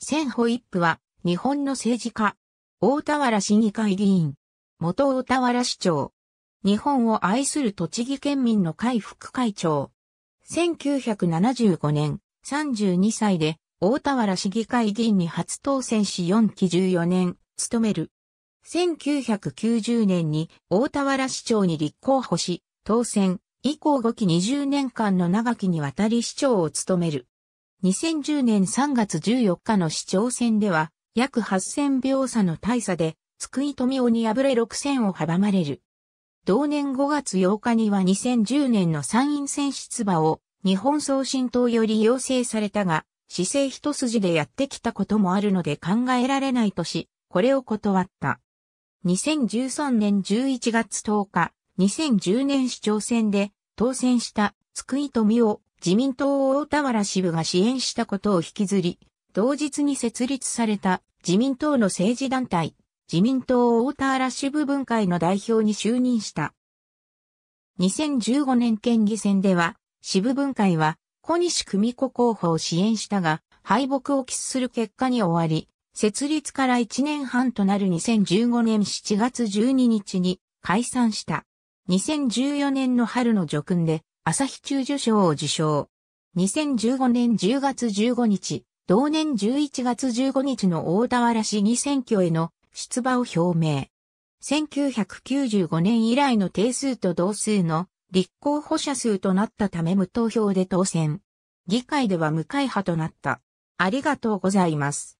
千歩一歩は、日本の政治家。大田原市議会議員。元大田原市長。日本を愛する栃木県民の会副会長。1975年、32歳で、大田原市議会議員に初当選し4期14年、務める。1990年に大田原市長に立候補し、当選、以降5期20年間の長きにわたり市長を務める。2010年3月14日の市長選では、約8000秒差の大差で、津久井富夫に敗れ6000を阻まれる。同年5月8日には2010年の参院選出馬を日本総新党より要請されたが、市政一筋でやってきたこともあるので考えられないとし、これを断った。2013年11月10日、2010年市長選で当選した津久井富夫自民党大田原支部が支援したことを引きずり、同日に設立された自民党の政治団体、自民党大田原支部分会の代表に就任した。2015年県議選では、支部分会は小西久美子候補を支援したが、敗北を喫する結果に終わり、設立から1年半となる2015年7月12日に解散した。2014年の春の叙勲で朝日中受賞を受賞。2015年10月15日、同年11月15日の大田原市議選挙への出馬を表明。1995年以来の定数と同数の立候補者数となったため無投票で当選。議会では無会派となった。ありがとうございます。